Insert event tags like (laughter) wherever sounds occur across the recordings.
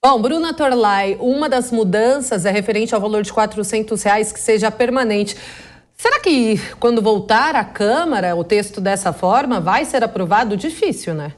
Bom, Bruna Torlai, uma das mudanças é referente ao valor de R$ reais que seja permanente. Será que quando voltar à Câmara, o texto dessa forma vai ser aprovado? Difícil, né?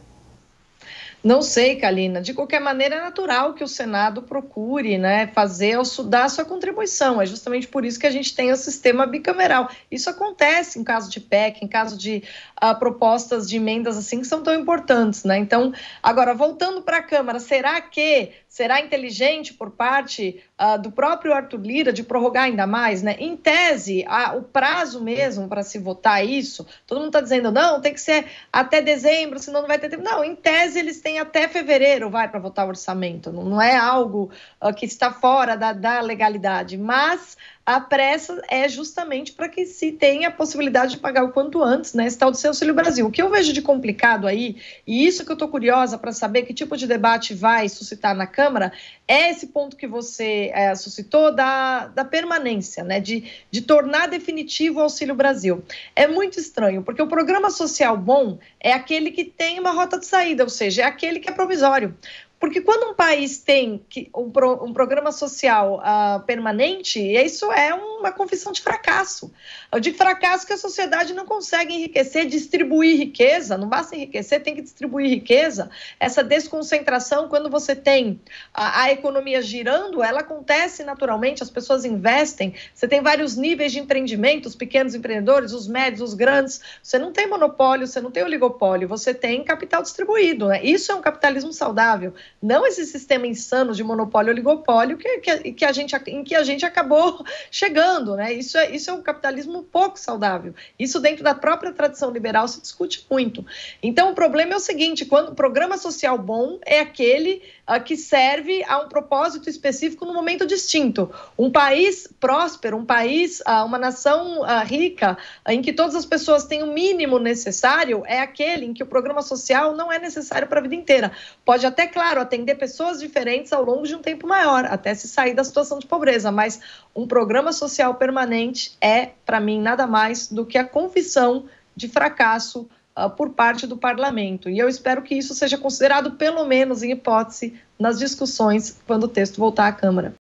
Não sei, Kalina. De qualquer maneira, é natural que o Senado procure né, fazer, dar a sua contribuição. É justamente por isso que a gente tem o sistema bicameral. Isso acontece em caso de PEC, em caso de uh, propostas de emendas assim que são tão importantes. Né? Então, agora, voltando para a Câmara, será que será inteligente por parte uh, do próprio Arthur Lira de prorrogar ainda mais? Né? Em tese, a, o prazo mesmo para se votar isso, todo mundo está dizendo, não, tem que ser até dezembro, senão não vai ter tempo. Não, em tese, eles têm tem até fevereiro, vai, para votar o orçamento. Não, é algo uh, que está fora da, da legalidade. Mas a pressa é justamente para que se tenha a possibilidade de pagar o quanto antes, né, esse tal do seu Auxílio Brasil. O que eu vejo de complicado aí, e isso que eu estou curiosa para saber que tipo de debate vai suscitar na Câmara, é esse ponto que você é, suscitou da, da permanência, né, de, de tornar definitivo o Auxílio Brasil. É muito estranho, porque o programa social bom é aquele que tem uma rota de saída, ou seja, é aquele que é provisório. Porque quando um país tem um, pro, um programa social uh, permanente, isso é uma confissão de fracasso. É de fracasso que a sociedade não consegue enriquecer, distribuir riqueza, não basta enriquecer, tem que distribuir riqueza. Essa desconcentração, quando você tem a, ah, a economia girando, ela acontece naturalmente, as pessoas investem, você tem vários níveis de empreendimento, os pequenos empreendedores, os médios, os grandes, você não tem monopólio, você não tem oligopólio, você tem capital distribuído. Né? Isso é um capitalismo saudável não esse sistema insano de monopólio e oligopólio que, que, que, a gente, em que a gente acabou (laughs) chegando. Né? Isso, é, isso é um capitalismo pouco saudável. Isso dentro da própria tradição liberal se discute muito. Então o problema é o seguinte: quando o programa social bom é aquele uh, que serve a um propósito específico num momento distinto. Um país próspero, um país, uh, uma nação uh, rica, em que todas as pessoas têm o mínimo necessário, é aquele em que o programa social não é necessário para a vida inteira. Pode até, claro, atender pessoas diferentes ao longo de um tempo maior, até se sair da situação de pobreza. Mas um programa social permanente é, para mim, nada mais do que a confissão de fracasso uh, por parte do parlamento. E eu espero que isso seja considerado, pelo menos em hipótese, nas discussões quando o texto voltar à Câmara.